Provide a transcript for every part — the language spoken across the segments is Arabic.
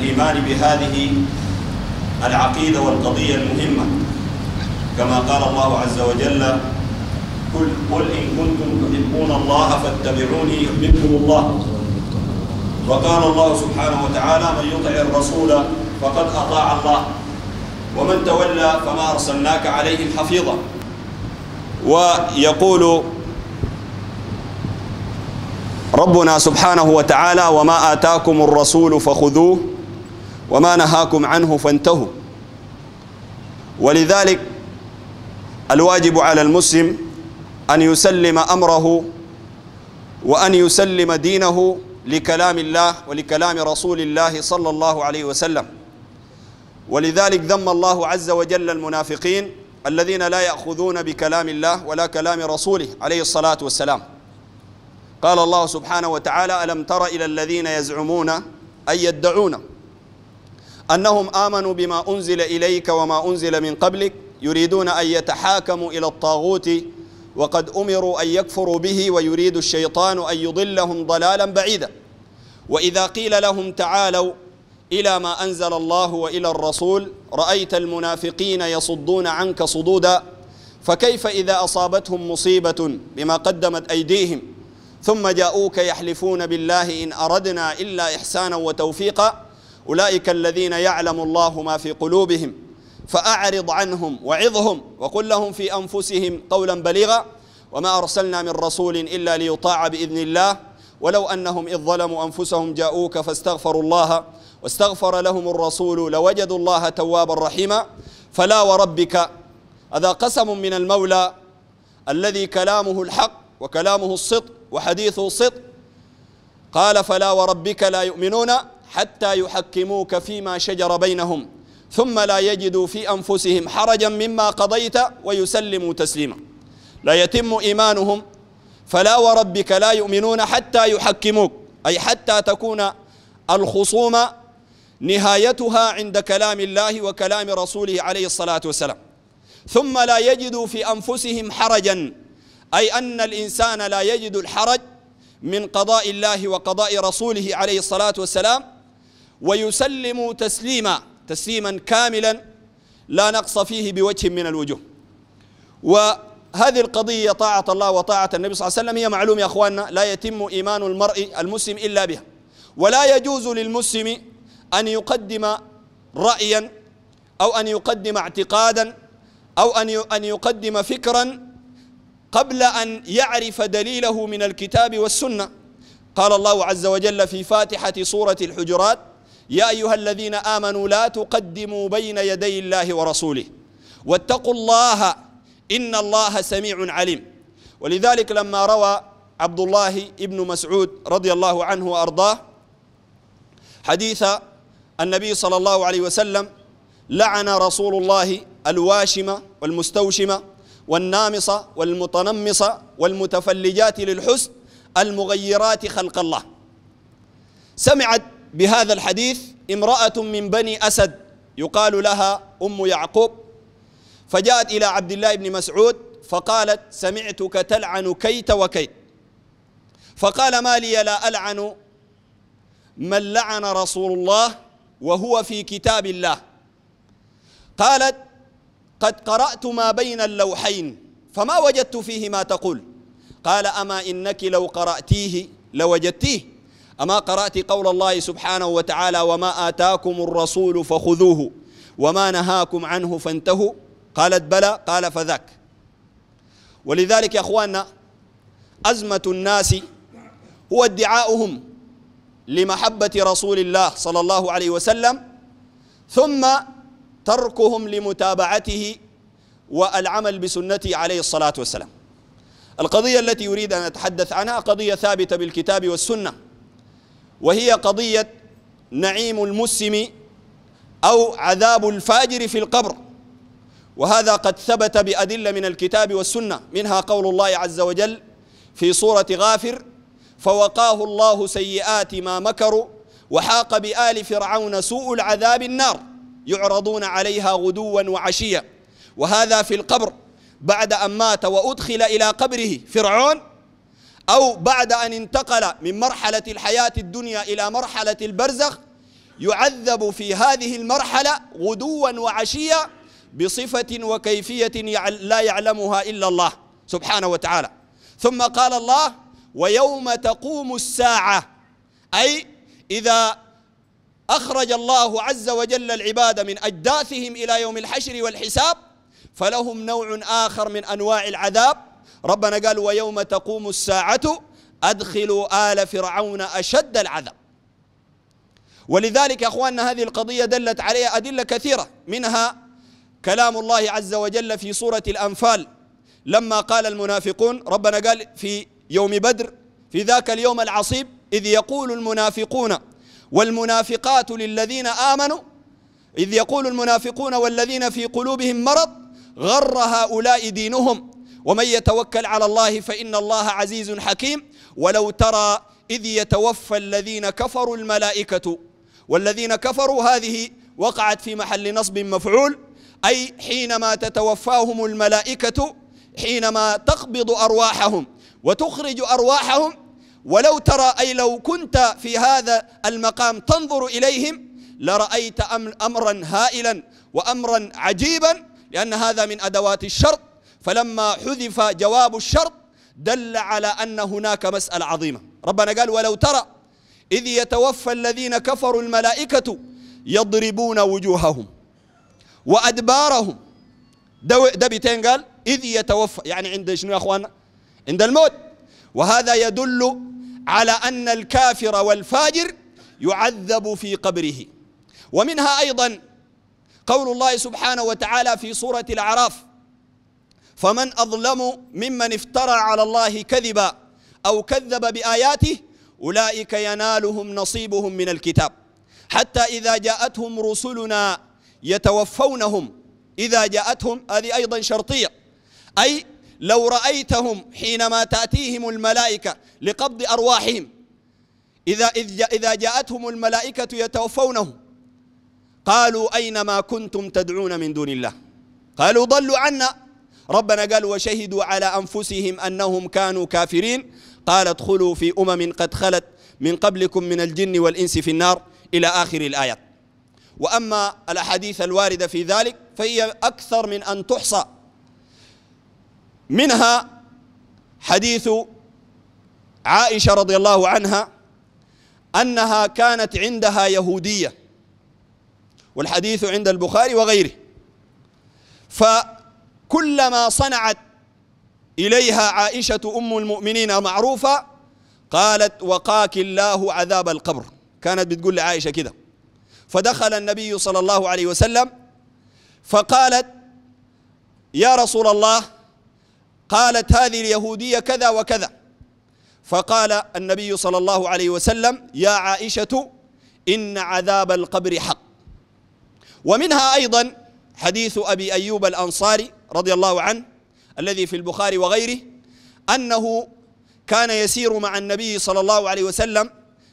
الإيمان بهذه العقيدة والقضية المهمة كما قال الله عز وجل قل قل إن كنتم تحبون الله فاتبعوني يحببكم الله وقال الله سبحانه وتعالى من يطع الرسول فقد أطاع الله ومن تولى فما أرسلناك عليهم حفيظا ويقول ربنا سبحانه وتعالى وما آتاكم الرسول فخذوه وما نهاكم عنه فانتهوا ولذلك الواجب على المسلم أن يسلم أمره وأن يسلم دينه لكلام الله ولكلام رسول الله صلى الله عليه وسلم ولذلك ذم الله عز وجل المنافقين الذين لا يأخذون بكلام الله ولا كلام رسوله عليه الصلاة والسلام قال الله سبحانه وتعالى ألم تر إلى الذين يزعمون أن يدعون أنهم آمنوا بما أنزل إليك وما أنزل من قبلك يريدون أن يتحاكموا إلى الطاغوت وقد أمروا أن يكفروا به ويريد الشيطان أن يضلهم ضلالا بعيدا وإذا قيل لهم تعالوا إلى ما أنزل الله وإلى الرسول رأيت المنافقين يصدون عنك صدودا فكيف إذا أصابتهم مصيبة بما قدمت أيديهم ثم جاءوك يحلفون بالله إن أردنا إلا إحسانا وتوفيقا أولئك الذين يعلم الله ما في قلوبهم فأعرض عنهم وعظهم وقل لهم في أنفسهم قولا بليغا وما أرسلنا من رسول إلا ليطاع بإذن الله ولو أنهم إذ ظلموا أنفسهم جاءوك فاستغفروا الله واستغفر لهم الرسول لوجدوا الله توابا رحيما فلا وربك هذا قسم من المولى الذي كلامه الحق وكلامه الصدق وحديثه الصدق قال فلا وربك لا يؤمنون حتى يحكموك فيما شجر بينهم ثم لا يجدوا في انفسهم حرجا مما قضيت ويسلموا تسليما لا يتم ايمانهم فلا وربك لا يؤمنون حتى يحكموك اي حتى تكون الخصومه نهايتها عند كلام الله وكلام رسوله عليه الصلاه والسلام ثم لا يجدوا في انفسهم حرجا اي ان الانسان لا يجد الحرج من قضاء الله وقضاء رسوله عليه الصلاه والسلام ويسلموا تسليما تسليما كاملا لا نقص فيه بوجه من الوجوه وهذه القضية طاعة الله وطاعة النبي صلى الله عليه وسلم هي معلومة يا أخواننا لا يتم إيمان المرء المسلم إلا بها ولا يجوز للمسلم أن يقدم رأيا أو أن يقدم اعتقادا أو أن أن يقدم فكرا قبل أن يعرف دليله من الكتاب والسنة قال الله عز وجل في فاتحة سورة الحجرات يا أيها الذين آمنوا لا تقدموا بين يدي الله ورسوله واتقوا الله إن الله سميع عليم ولذلك لما روى عبد الله ابن مسعود رضي الله عنه وأرضاه حديث النبي صلى الله عليه وسلم لعن رسول الله الواشمة والمستوشمة والنامصة والمتنمصة والمتفلجات للحسن المغيرات خلق الله سمعت بهذا الحديث امرأة من بني أسد يقال لها أم يعقوب فجاءت إلى عبد الله بن مسعود فقالت سمعتك تلعن كيت وكيت فقال ما لي لا ألعن من لعن رسول الله وهو في كتاب الله قالت قد قرأت ما بين اللوحين فما وجدت فيه ما تقول قال أما إنك لو قرأتيه لوجدتيه أما قرأت قول الله سبحانه وتعالى وما آتاكم الرسول فخذوه وما نهاكم عنه فانتهوا قالت بلى قال فذاك ولذلك يا أخواننا أزمة الناس هو ادعاؤهم لمحبة رسول الله صلى الله عليه وسلم ثم تركهم لمتابعته والعمل بسنته عليه الصلاة والسلام القضية التي أريد أن أتحدث عنها قضية ثابتة بالكتاب والسنة وهي قضية نعيم المسلم أو عذاب الفاجر في القبر وهذا قد ثبت بأدلة من الكتاب والسنة منها قول الله عز وجل في سورة غافر فوقاه الله سيئات ما مكروا وحاق بآل فرعون سوء العذاب النار يعرضون عليها غدوا وعشيا وهذا في القبر بعد أن مات وأدخل إلى قبره فرعون أو بعد أن انتقل من مرحلة الحياة الدنيا إلى مرحلة البرزخ يعذب في هذه المرحلة غدوا وعشية بصفة وكيفية لا يعلمها إلا الله سبحانه وتعالى ثم قال الله ويوم تقوم الساعة أي إذا أخرج الله عز وجل العباد من أجداثهم إلى يوم الحشر والحساب فلهم نوع آخر من أنواع العذاب ربنا قال ويوم تقوم الساعة أدخلوا آل فرعون أشد العذاب ولذلك يا أخواننا هذه القضية دلت عليها أدلة كثيرة منها كلام الله عز وجل في سورة الأنفال لما قال المنافقون ربنا قال في يوم بدر في ذاك اليوم العصيب إذ يقول المنافقون والمنافقات للذين آمنوا إذ يقول المنافقون والذين في قلوبهم مرض غر هؤلاء دينهم ومن يتوكل على الله فإن الله عزيز حكيم ولو ترى إذ يتوفى الذين كفروا الملائكة والذين كفروا هذه وقعت في محل نصب مفعول أي حينما تتوفاهم الملائكة حينما تقبض أرواحهم وتخرج أرواحهم ولو ترى أي لو كنت في هذا المقام تنظر إليهم لرأيت أمرا هائلا وأمرا عجيبا لأن هذا من أدوات الشرط فلما حذف جواب الشرط دل على أن هناك مسألة عظيمة ربنا قال ولو ترى إذ يتوفى الذين كفروا الملائكة يضربون وجوههم وأدبارهم ده بيتين قال إذ يتوفى يعني عند شنو يا أخوانا عند الموت وهذا يدل على أن الكافر والفاجر يعذب في قبره ومنها أيضا قول الله سبحانه وتعالى في سورة الأعراف فمن أظلم ممن افترى على الله كذبا أو كذب بآياته أولئك ينالهم نصيبهم من الكتاب حتى إذا جاءتهم رسلنا يتوفونهم إذا جاءتهم هذه أيضا شرطية أي لو رأيتهم حينما تأتيهم الملائكة لقبض أرواحهم إذا إذا جاءتهم الملائكة يتوفونهم قالوا أين ما كنتم تدعون من دون الله قالوا ضلوا عنا ربنا قال وشهدوا على أنفسهم أنهم كانوا كافرين قال ادخلوا في أمم قد خلت من قبلكم من الجن والإنس في النار إلى آخر الآيات وأما الأحاديث الواردة في ذلك فهي أكثر من أن تحصى منها حديث عائشة رضي الله عنها أنها كانت عندها يهودية والحديث عند البخاري وغيره ف كلما صنعت إليها عائشة أم المؤمنين معروفة قالت وقاك الله عذاب القبر كانت بتقول لعائشة كده فدخل النبي صلى الله عليه وسلم فقالت يا رسول الله قالت هذه اليهودية كذا وكذا فقال النبي صلى الله عليه وسلم يا عائشة إن عذاب القبر حق ومنها أيضا حديث أبي أيوب الأنصاري رضي الله عنه الذي في البخاري وغيره أنه كان يسير مع النبي صلى الله عليه وسلم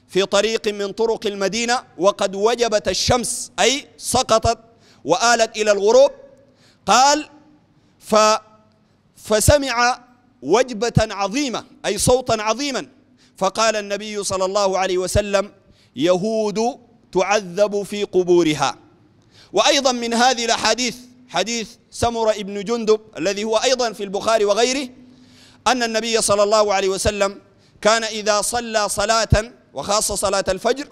في طريق من طرق المدينة وقد وجبت الشمس أي سقطت وآلت إلى الغروب قال ف فسمع وجبة عظيمة أي صوتا عظيما فقال النبي صلى الله عليه وسلم يهود تعذب في قبورها وأيضا من هذه الأحاديث حديث سمرة ابن جندب الذي هو أيضا في البخاري وغيره أن النبي صلى الله عليه وسلم كان إذا صلى صلاة وخاصة صلاة الفجر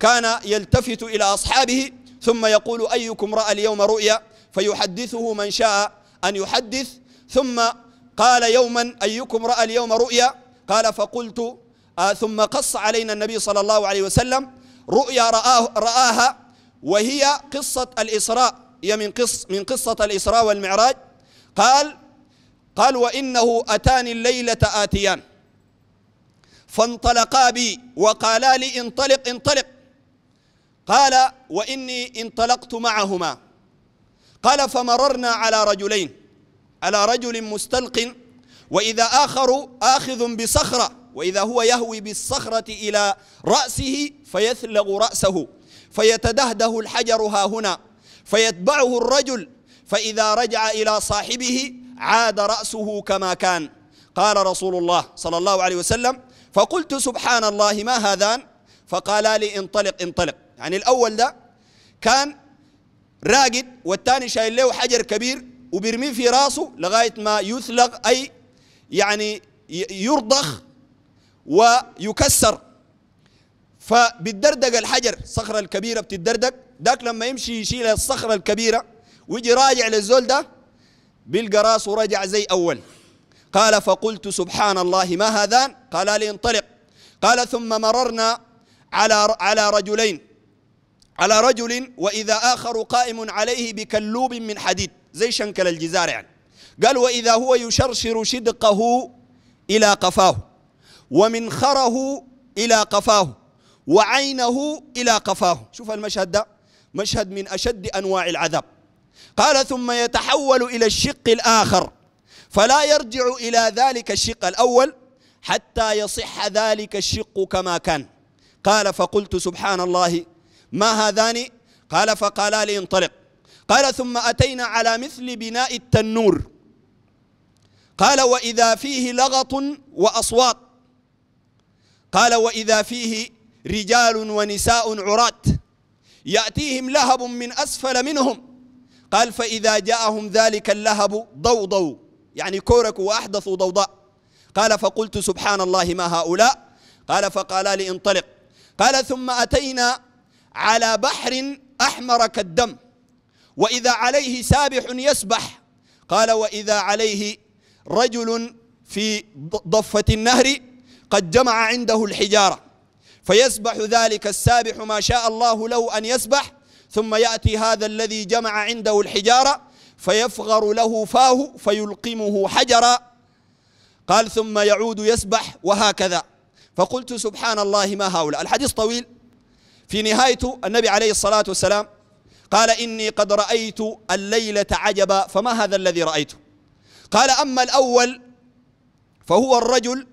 كان يلتفت إلى أصحابه ثم يقول أيكم رأى اليوم رؤيا فيحدثه من شاء أن يحدث ثم قال يوما أيكم رأى اليوم رؤيا قال فقلت آه ثم قص علينا النبي صلى الله عليه وسلم رؤيا رآه رآها وهي قصة الإسراء هي من قص من قصة الإسراء والمعراج قال قال وإنه أتاني الليلة آتيان فانطلقا بي وقالا لي انطلق انطلق قال وإني انطلقت معهما قال فمررنا على رجلين على رجل مستلق وإذا آخر آخذ بصخرة وإذا هو يهوي بالصخرة إلى رأسه فيثلغ رأسه فيتدهده الحجر ها هنا فيتبعه الرجل فإذا رجع إلى صاحبه عاد رأسه كما كان قال رسول الله صلى الله عليه وسلم فقلت سبحان الله ما هذان فقال لي انطلق انطلق يعني الأول ده كان راقد والثاني شايل له حجر كبير وبيرميه في راسه لغاية ما يثلغ أي يعني يرضخ ويكسر فبتدردق الحجر الصخرة الكبيرة بتدردق ذاك لما يمشي يشيل الصخرة الكبيرة ويجي راجع للزول ده بيلقى راسه رجع زي أول قال فقلت سبحان الله ما هذان قال لي انطلق قال ثم مررنا على على رجلين على رجل وإذا آخر قائم عليه بكلوب من حديد زي شنكل الجزار يعني قال وإذا هو يشرشر شدقه إلى قفاه ومنخره إلى قفاه وعينه إلى قفاه شوف المشهد ده مشهد من أشد أنواع العذاب قال ثم يتحول إلى الشق الآخر فلا يرجع إلى ذلك الشق الأول حتى يصح ذلك الشق كما كان قال فقلت سبحان الله ما هذان قال فقالا لي انطلق قال ثم أتينا على مثل بناء التنور قال وإذا فيه لغط وأصوات قال وإذا فيه رجال ونساء عراة يأتيهم لهب من أسفل منهم قال فإذا جاءهم ذلك اللهب ضوضوا يعني كوركوا وأحدثوا ضوضاء قال فقلت سبحان الله ما هؤلاء قال فقال لي انطلق قال ثم أتينا على بحر أحمر كالدم وإذا عليه سابح يسبح قال وإذا عليه رجل في ضفة النهر قد جمع عنده الحجارة فيسبح ذلك السابح ما شاء الله له أن يسبح ثم يأتي هذا الذي جمع عنده الحجارة فيفغر له فاه فيلقمه حجرا قال ثم يعود يسبح وهكذا فقلت سبحان الله ما هؤلاء الحديث طويل في نهايته النبي عليه الصلاة والسلام قال إني قد رأيت الليلة عجبا فما هذا الذي رأيته قال أما الأول فهو الرجل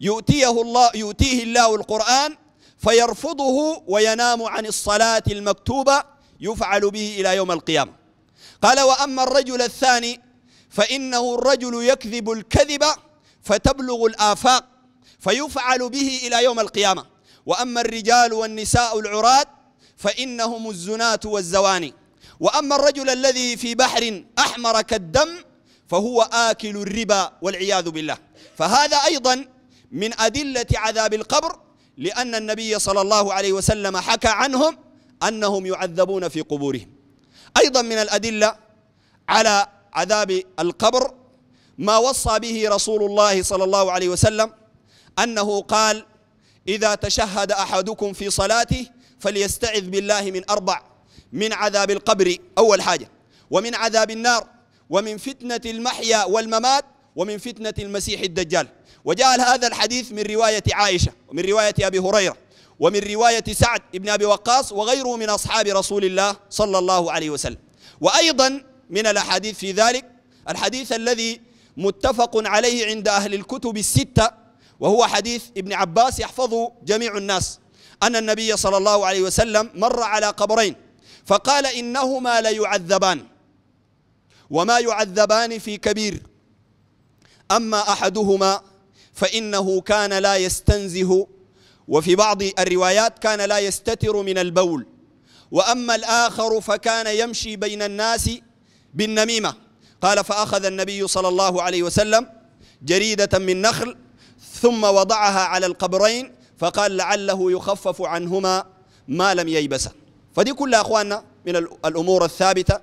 يؤتيه الله يؤتيه الله القرآن فيرفضه وينام عن الصلاة المكتوبة يفعل به إلى يوم القيامة قال وأما الرجل الثاني فإنه الرجل يكذب الكذب فتبلغ الآفاق فيفعل به إلى يوم القيامة وأما الرجال والنساء العراة فإنهم الزناة والزواني وأما الرجل الذي في بحر أحمر كالدم فهو آكل الربا والعياذ بالله فهذا أيضا من أدلة عذاب القبر لأن النبي صلى الله عليه وسلم حكى عنهم أنهم يعذبون في قبورهم أيضا من الأدلة على عذاب القبر ما وصى به رسول الله صلى الله عليه وسلم أنه قال إذا تشهد أحدكم في صلاته فليستعذ بالله من أربع من عذاب القبر أول حاجة ومن عذاب النار ومن فتنة المحيا والممات ومن فتنة المسيح الدجال وجاء هذا الحديث من رواية عائشة ومن رواية أبي هريرة ومن رواية سعد بن أبي وقاص وغيره من أصحاب رسول الله صلى الله عليه وسلم وأيضا من الأحاديث في ذلك الحديث الذي متفق عليه عند أهل الكتب الستة وهو حديث ابن عباس يحفظه جميع الناس أن النبي صلى الله عليه وسلم مر على قبرين فقال إنهما ليعذبان وما يعذبان في كبير أما أحدهما فإنه كان لا يستنزه وفي بعض الروايات كان لا يستتر من البول وأما الآخر فكان يمشي بين الناس بالنميمة قال فأخذ النبي صلى الله عليه وسلم جريدة من نخل ثم وضعها على القبرين فقال لعله يخفف عنهما ما لم ييبسا فدي كلها أخواننا من الأمور الثابتة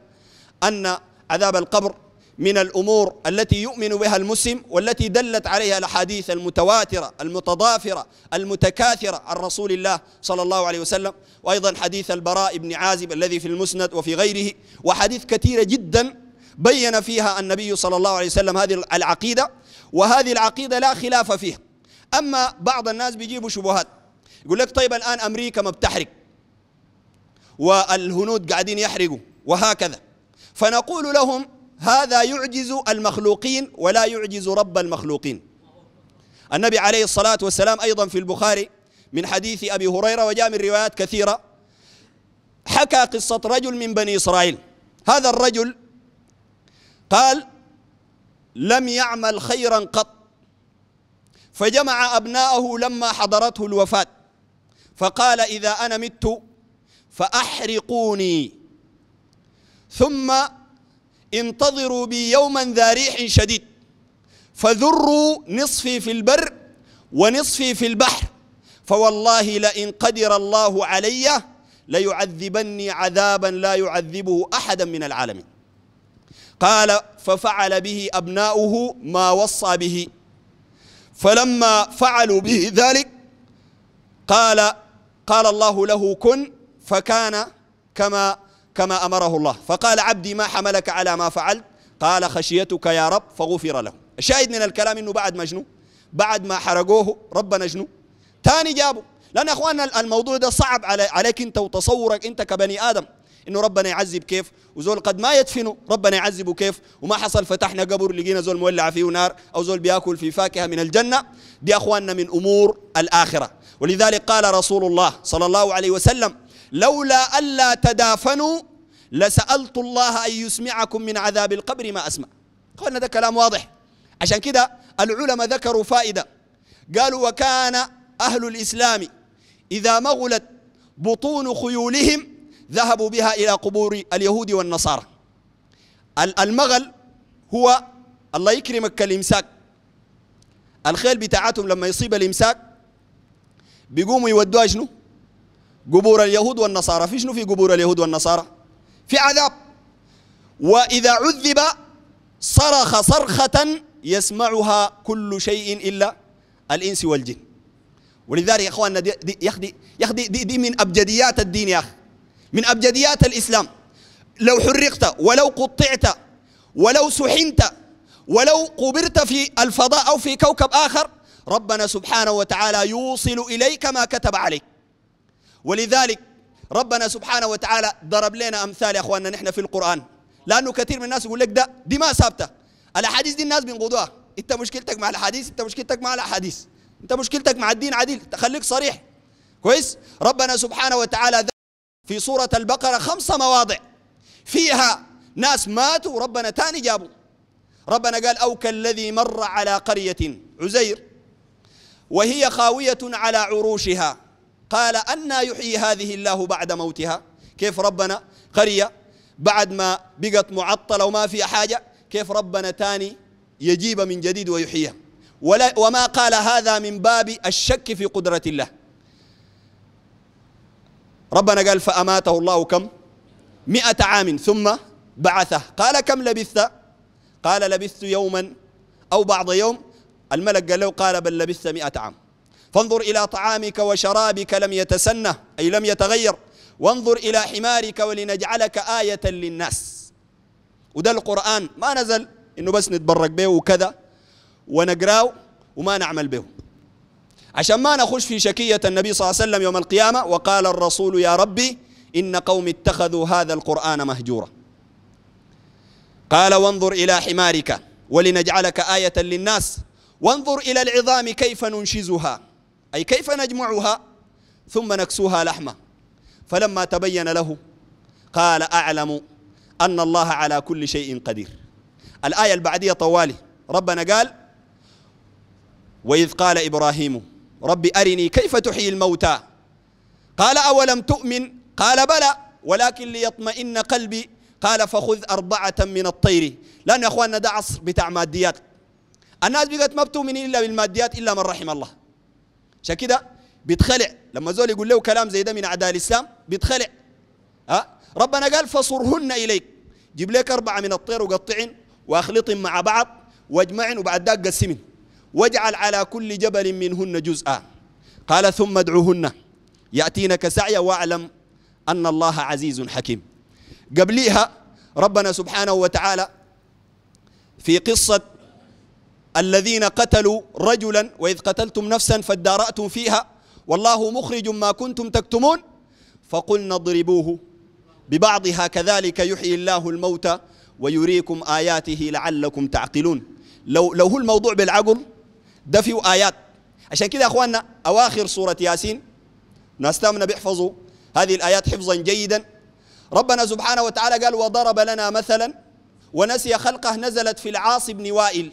أن عذاب القبر من الأمور التي يؤمن بها المسلم والتي دلت عليها الأحاديث المتواترة المتضافرة المتكاثرة عن رسول الله صلى الله عليه وسلم وأيضا حديث البراء بن عازب الذي في المسند وفي غيره وحديث كثيرة جدا بين فيها النبي صلى الله عليه وسلم هذه العقيدة وهذه العقيدة لا خلاف فيها أما بعض الناس بيجيبوا شبهات يقول لك طيب الآن أمريكا ما بتحرق والهنود قاعدين يحرقوا وهكذا فنقول لهم هذا يعجز المخلوقين ولا يعجز رب المخلوقين النبي عليه الصلاة والسلام أيضا في البخاري من حديث أبي هريرة وجاء من روايات كثيرة حكى قصة رجل من بني إسرائيل هذا الرجل قال لم يعمل خيرا قط فجمع أبناءه لما حضرته الوفاة فقال إذا أنا مت فأحرقوني ثم انتظروا بي يوما ذا ريح شديد فذروا نصفي في البر ونصفي في البحر فوالله لئن قدر الله علي ليعذبني عذابا لا يعذبه احدا من العالمين قال ففعل به ابناؤه ما وصى به فلما فعلوا به ذلك قال قال الله له كن فكان كما كما أمره الله فقال عبدي ما حملك على ما فعلت قال خشيتك يا رب فغفر له الشاهد من الكلام انه بعد ما شنو بعد ما حرقوه ربنا جنو ثاني جابه لان اخواننا الموضوع ده صعب عليك انت وتصورك انت كبني ادم انه ربنا يعذب كيف وزول قد ما يدفنه ربنا يعذبه كيف وما حصل فتحنا قبر لقينا زول مولع فيه نار او زول بياكل في فاكهه من الجنه دي اخواننا من امور الاخره ولذلك قال رسول الله صلى الله عليه وسلم لولا ألا تدافنوا لسألت الله أن يسمعكم من عذاب القبر ما أسمع قلنا ده كلام واضح عشان كده العلماء ذكروا فائدة قالوا وكان أهل الإسلام إذا مغلت بطون خيولهم ذهبوا بها إلى قبور اليهود والنصارى المغل هو الله يكرمك كالإمساك الخيل بتاعتهم لما يصيب الإمساك بيقوموا يودوها شنو قبور اليهود والنصارى في شنو في قبور اليهود والنصارى في عذاب وإذا عذب صرخ صرخة يسمعها كل شيء إلا الإنس والجن ولذلك يا اخواننا دي, دي, يخدي يخدي دي, دي من ابجديات الدين يا اخي من ابجديات الاسلام لو حرقت ولو قطعت ولو سحنت ولو قبرت في الفضاء او في كوكب اخر ربنا سبحانه وتعالى يوصل اليك ما كتب عليك ولذلك ربنا سبحانه وتعالى ضرب لنا امثال يا اخواننا نحن في القران لانه كثير من الناس يقول لك ده دي ما ثابته الاحاديث دي الناس بينقضوها انت مشكلتك مع الاحاديث انت مشكلتك مع الاحاديث انت مشكلتك مع الدين عديل خليك صريح كويس ربنا سبحانه وتعالى في سوره البقره خمس مواضع فيها ناس ماتوا ربنا تاني جابوا ربنا قال او كالذي مر على قريه عزير وهي خاويه على عروشها قال أنا يحيي هذه الله بعد موتها كيف ربنا قرية بعد ما بقت معطلة وما فيها حاجة كيف ربنا تاني يجيب من جديد ويحييها ولا وما قال هذا من باب الشك في قدرة الله ربنا قال فأماته الله كم مئة عام ثم بعثه قال كم لبثت قال لبثت يوما أو بعض يوم الملك قال له قال بل لبثت مئة عام فانظر إلى طعامك وشرابك لم يتسنه أي لم يتغير وانظر إلى حمارك ولنجعلك آية للناس وده القرآن ما نزل إنه بس نتبرك به وكذا ونقراه وما نعمل به عشان ما نخش في شكية النبي صلى الله عليه وسلم يوم القيامة وقال الرسول يا ربي إن قوم اتخذوا هذا القرآن مهجورا قال وانظر إلى حمارك ولنجعلك آية للناس وانظر إلى العظام كيف ننشزها أي كيف نجمعها ثم نكسوها لحمة فلما تبين له قال أعلم أن الله على كل شيء قدير الآية البعدية طوالي ربنا قال وإذ قال إبراهيم رب أرني كيف تحيي الموتى قال أولم تؤمن قال بلى ولكن ليطمئن قلبي قال فخذ أربعة من الطير لأن يا أخواننا ده عصر بتاع ماديات الناس بقت ما بتؤمن إلا بالماديات إلا من رحم الله عشان كده بيتخلع لما زول يقول له كلام زي ده من اعداء الاسلام بيتخلع ها ربنا قال فصرهن اليك جيب لك اربعه من الطير وقطعن واخلطن مع بعض واجمعن وبعد ذاك قسمن واجعل على كل جبل منهن جزءا قال ثم ادعوهن ياتينك سعيا واعلم ان الله عزيز حكيم قبليها ربنا سبحانه وتعالى في قصه الذين قتلوا رجلا وإذ قتلتم نفسا فادارأتم فيها والله مخرج ما كنتم تكتمون فقلنا اضربوه ببعضها كذلك يحيي الله الموتى ويريكم آياته لعلكم تعقلون لو لو هو الموضوع بالعقل دفئوا آيات عشان كذا يا اخواننا أواخر سورة ياسين ناس تامنا بيحفظوا هذه الآيات حفظا جيدا ربنا سبحانه وتعالى قال وضرب لنا مثلا ونسي خلقه نزلت في العاص بن وائل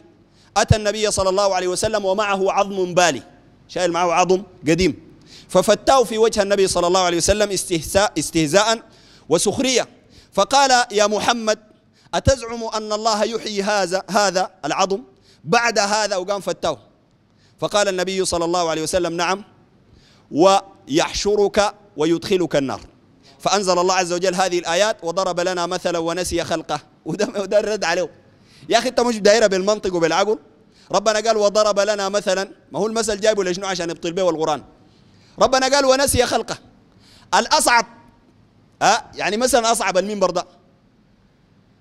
أتى النبي صلى الله عليه وسلم ومعه عظم بالي شايل معه عظم قديم ففتاه في وجه النبي صلى الله عليه وسلم استهزاء, استهزاء وسخرية فقال يا محمد أتزعم أن الله يحيي هذا هذا العظم بعد هذا وقام فتاه فقال النبي صلى الله عليه وسلم نعم ويحشرك ويدخلك النار فأنزل الله عز وجل هذه الآيات وضرب لنا مثلا ونسي خلقه وده رد عليه يا اخي انت مش دايره بالمنطق وبالعقل ربنا قال وضرب لنا مثلا ما هو المثل جايبه لشنو عشان يبطل به القران ربنا قال ونسي خلقه الاصعب أه يعني مثلا اصعب المنبر ده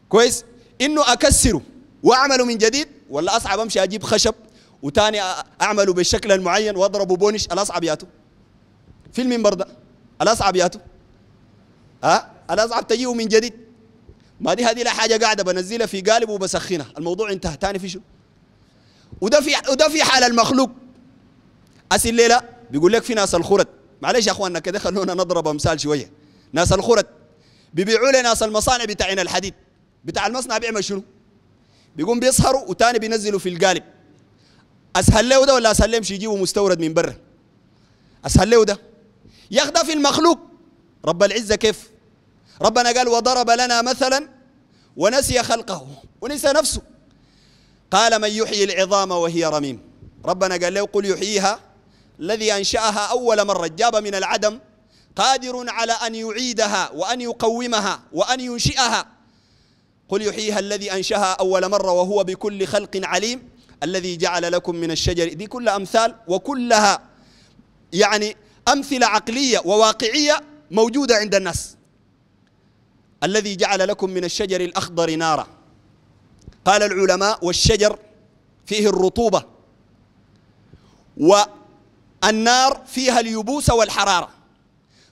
كويس انه اكسره واعمله من جديد ولا اصعب امشي اجيب خشب وتاني اعمله بالشكل المعين واضربه بونش الاصعب ياتو في المنبر ده الاصعب ياتو ها أه؟ الاصعب تجيه من جديد ما دي هذه لا حاجه قاعده بنزلها في قالب وبسخنها الموضوع انتهى تاني في شو وده في وده في حال المخلوق اسي الليله بيقول لك في ناس الخرد معلش يا اخواننا كده خلونا نضرب امثال شويه ناس الخرد بيبيعوا لنا ناس المصانع بتاعنا الحديد بتاع المصنع بيعمل شنو بيقوم بيسهروا وتاني بينزلوا في القالب اسهل له ده ولا اسهل له يمشي يجيبوا مستورد من برا اسهل له ده ياخده في المخلوق رب العزه كيف ربنا قال وضرب لنا مثلا ونسي خلقه ونسى نفسه قال من يحيي العظام وهي رميم ربنا قال له قل يحييها الذي أنشأها أول مرة جاب من العدم قادر على أن يعيدها وأن يقومها وأن ينشئها قل يحييها الذي أنشأها أول مرة وهو بكل خلق عليم الذي جعل لكم من الشجر دي كل أمثال وكلها يعني أمثلة عقلية وواقعية موجودة عند الناس الذي جعل لكم من الشجر الأخضر نارا قال العلماء والشجر فيه الرطوبة والنار فيها اليبوس والحرارة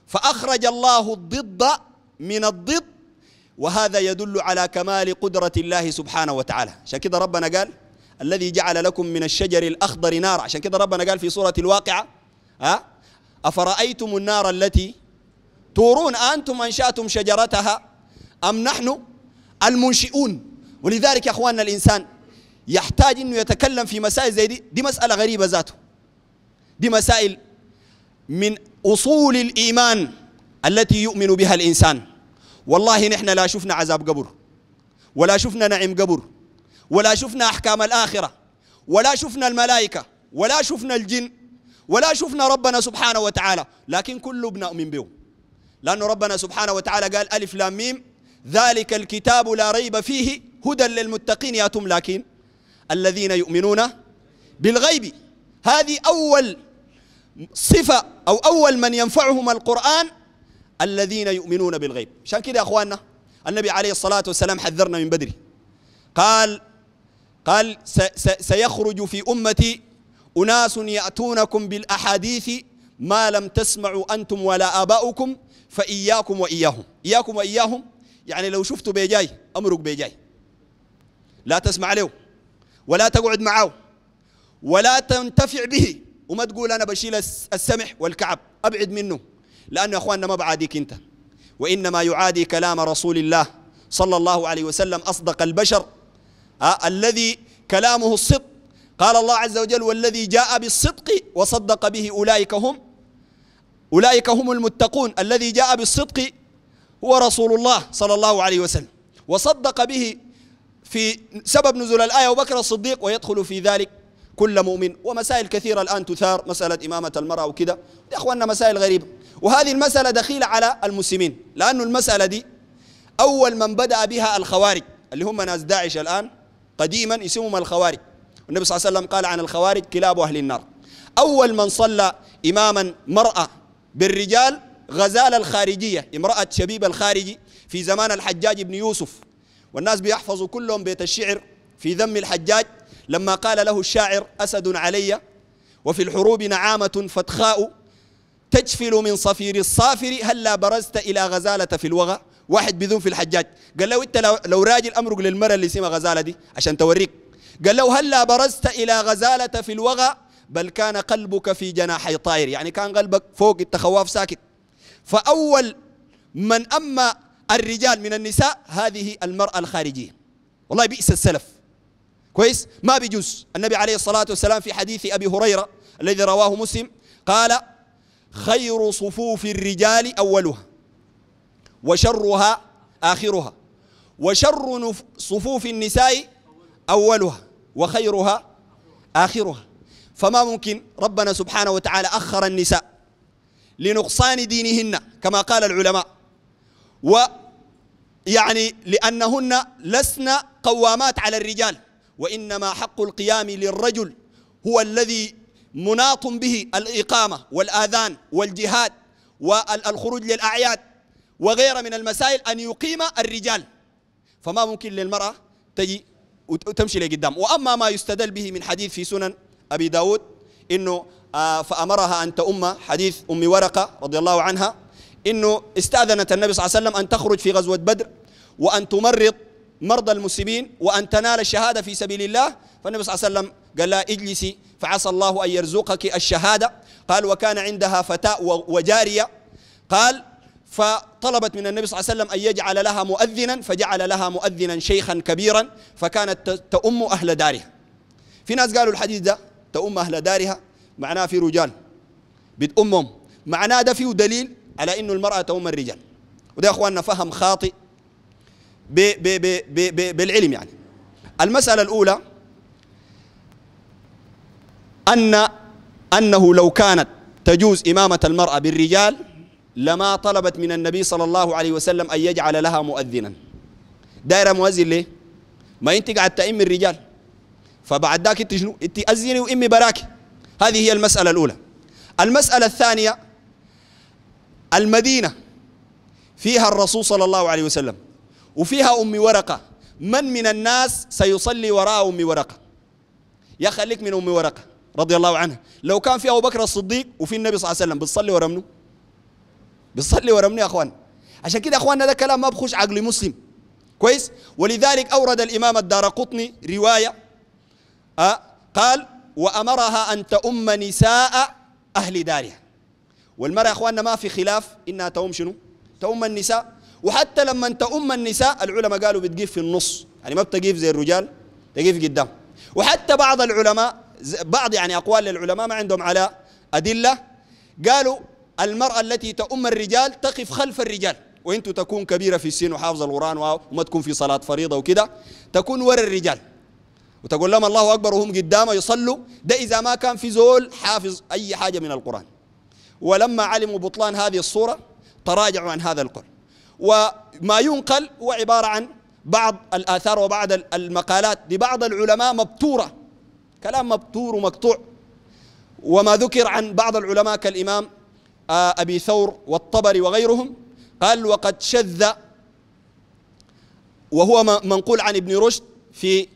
فأخرج الله الضد من الضد وهذا يدل على كمال قدرة الله سبحانه وتعالى عشان كده ربنا قال الذي جعل لكم من الشجر الأخضر نارا عشان كده ربنا قال في سورة الواقعة ها أفرأيتم النار التي تورون أنتم أنشأتم شجرتها أم نحن المنشئون ولذلك يا أخواننا الإنسان يحتاج أنه يتكلم في مسائل زي دي دي مسألة غريبة ذاته دي مسائل من أصول الإيمان التي يؤمن بها الإنسان والله نحن لا شفنا عذاب قبر ولا شفنا نعيم قبر ولا شفنا أحكام الآخرة ولا شفنا الملائكة ولا شفنا الجن ولا شفنا ربنا سبحانه وتعالى لكن كله بنؤمن به لأن ربنا سبحانه وتعالى قال ألف لام ميم ذلك الكتاب لا ريب فيه هدى للمتقين ياتم لكن الذين يؤمنون بالغيب هذه أول صفة أو أول من ينفعهم القرآن الذين يؤمنون بالغيب عشان كده يا أخواننا النبي عليه الصلاة والسلام حذرنا من بدري قال قال سيخرج في أمتي أناس يأتونكم بالأحاديث ما لم تسمعوا أنتم ولا آباؤكم فإياكم وإياهم إياكم وإياهم يعني لو شفته بيجاي امرق بيجاي لا تسمع له ولا تقعد معه ولا تنتفع به وما تقول انا بشيل السمح والكعب ابعد منه لانه يا اخواننا ما بعاديك انت وانما يعادي كلام رسول الله صلى الله عليه وسلم اصدق البشر أه الذي كلامه الصدق قال الله عز وجل والذي جاء بالصدق وصدق به اولئك هم اولئك هم المتقون الذي جاء بالصدق هو رسول الله صلى الله عليه وسلم وصدق به في سبب نزول الآية وبكر الصديق ويدخل في ذلك كل مؤمن ومسائل كثيرة الآن تثار مسألة إمامة المرأة وكذا يا أخواننا مسائل غريبة وهذه المسألة دخيلة على المسلمين لأن المسألة دي أول من بدأ بها الخوارج اللي هم ناس داعش الآن قديما يسمهم الخوارج والنبي صلى الله عليه وسلم قال عن الخوارج كلاب أهل النار أول من صلى إماما مرأة بالرجال غزالة الخارجية امرأة شبيب الخارجي في زمان الحجاج بن يوسف والناس بيحفظوا كلهم بيت الشعر في ذم الحجاج لما قال له الشاعر أسد علي وفي الحروب نعامة فتخاء تجفل من صفير الصافر هلا برزت إلى غزالة في الوغى واحد بذم في الحجاج قال له أنت لو, راجل أمرق للمرأة اللي اسمها غزالة دي عشان توريك قال له هلا برزت إلى غزالة في الوغى بل كان قلبك في جناحي طائر يعني كان قلبك فوق التخواف ساكت فأول من أما الرجال من النساء هذه المرأة الخارجية والله بئس السلف كويس ما بيجوز النبي عليه الصلاة والسلام في حديث أبي هريرة الذي رواه مسلم قال خير صفوف الرجال أولها وشرها آخرها وشر صفوف النساء أولها وخيرها آخرها فما ممكن ربنا سبحانه وتعالى أخر النساء لنقصان دينهن كما قال العلماء ويعني لأنهن لسن قوامات على الرجال وإنما حق القيام للرجل هو الذي مناط به الإقامة والآذان والجهاد والخروج للأعياد وغير من المسائل أن يقيم الرجال فما ممكن للمرأة تجي وتمشي لقدام وأما ما يستدل به من حديث في سنن أبي داود إنه آه، فأمرها أن تؤم حديث أم ورقة رضي الله عنها إنه استأذنت النبي صلى الله عليه وسلم أن تخرج في غزوة بدر وأن تمرض مرضى المسلمين وأن تنال الشهادة في سبيل الله فالنبي صلى الله عليه وسلم قال لا اجلسي فعسى الله أن يرزقك الشهادة قال وكان عندها فتاة وجارية قال فطلبت من النبي صلى الله عليه وسلم أن يجعل لها مؤذنا فجعل لها مؤذنا شيخا كبيرا فكانت تؤم أهل دارها في ناس قالوا الحديث ده تؤم أهل دارها معناه في رجال بتأمهم معناه ده فيه دليل على انه المرأة تؤم الرجال وده يا اخواننا فهم خاطئ بي بي بي بي بي بالعلم يعني المسألة الأولى أن أنه لو كانت تجوز إمامة المرأة بالرجال لما طلبت من النبي صلى الله عليه وسلم أن يجعل لها مؤذنا دايرة مؤذن ليه؟ ما أنت قاعد تأم الرجال فبعد ذاك أنت شنو؟ أنت أذني وإمي براكي هذه هي المسألة الأولى المسألة الثانية المدينة فيها الرسول صلى الله عليه وسلم وفيها أم ورقة من من الناس سيصلي وراء أم ورقة يا خليك من أم ورقة رضي الله عنها لو كان في أبو بكر الصديق وفي النبي صلى الله عليه وسلم بتصلي ورا منه بتصلي ورا منه يا أخوان عشان كده أخواننا ده كلام ما بخش عقل مسلم كويس ولذلك أورد الإمام الدار قطني رواية آه قال وأمرها أن تؤم نساء أهل دارها والمرأة يا أخواننا ما في خلاف إنها تؤم شنو تؤم النساء وحتى لما تؤم النساء العلماء قالوا بتقيف في النص يعني ما بتقيف زي الرجال تقيف قدام وحتى بعض العلماء بعض يعني أقوال للعلماء ما عندهم على أدلة قالوا المرأة التي تؤم الرجال تقف خلف الرجال وإنت تكون كبيرة في السن وحافظة القرآن وما تكون في صلاة فريضة وكده تكون ورا الرجال وتقول لهم الله أكبر وهم قدامه يصلوا ده إذا ما كان في زول حافظ أي حاجة من القرآن ولما علموا بطلان هذه الصورة تراجعوا عن هذا القول وما ينقل هو عبارة عن بعض الآثار وبعض المقالات لبعض العلماء مبتورة كلام مبتور ومقطوع وما ذكر عن بعض العلماء كالإمام آه، أبي ثور والطبري وغيرهم قال وقد شذ وهو منقول عن ابن رشد في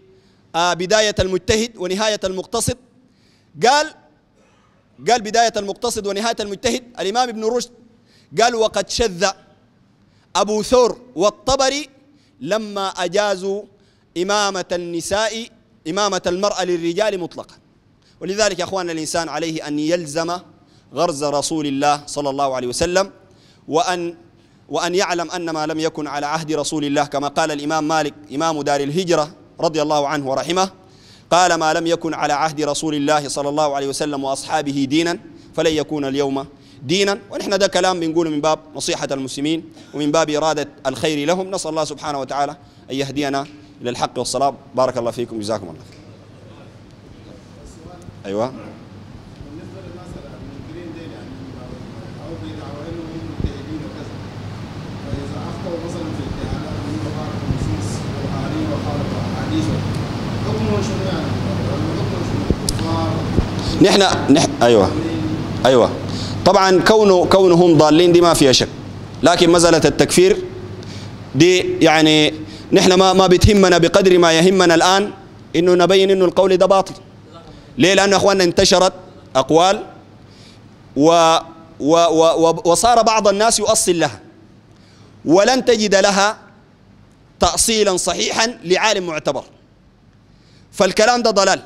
آه، بداية المجتهد ونهاية المقتصد قال قال بداية المقتصد ونهاية المجتهد الإمام ابن رشد قال وقد شذ أبو ثور والطبري لما أجازوا إمامة النساء إمامة المرأة للرجال مطلقا ولذلك يا أخوان الإنسان عليه أن يلزم غرز رسول الله صلى الله عليه وسلم وأن وأن يعلم أن ما لم يكن على عهد رسول الله كما قال الإمام مالك إمام دار الهجرة رضي الله عنه ورحمه قال ما لم يكن على عهد رسول الله صلى الله عليه وسلم وأصحابه دينا فلن يكون اليوم دينا ونحن ده كلام بنقوله من باب نصيحة المسلمين ومن باب إرادة الخير لهم نسأل الله سبحانه وتعالى أن يهدينا إلى الحق والصلاة بارك الله فيكم جزاكم الله خير أيوه نحن نحن ايوه ايوه طبعا كونه كونهم ضالين دي ما فيها شك لكن مساله التكفير دي يعني نحن ما ما بتهمنا بقدر ما يهمنا الان انه نبين انه القول ده باطل ليه لانه اخواننا انتشرت اقوال و, و, و وصار بعض الناس يؤصل لها ولن تجد لها تأصيلا صحيحا لعالم معتبر فالكلام ده ضلال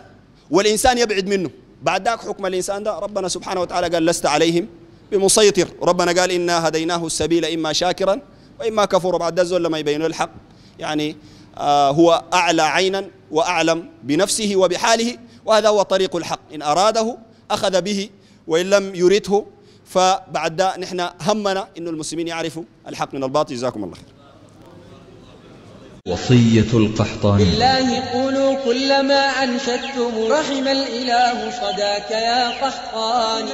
والإنسان يبعد منه بعد ذاك حكم الإنسان ده ربنا سبحانه وتعالى قال لست عليهم بمسيطر ربنا قال إنا هديناه السبيل إما شاكرا وإما كفورا بعد ده لما يبين الحق يعني آه هو أعلى عينا وأعلم بنفسه وبحاله وهذا هو طريق الحق إن أراده أخذ به وإن لم يرده فبعد ده نحن همنا إنه المسلمين يعرفوا الحق من الباطل جزاكم الله خير وصية القحطاني لله قولوا كلما أنشدتم رحم الإله صداك يا قحطاني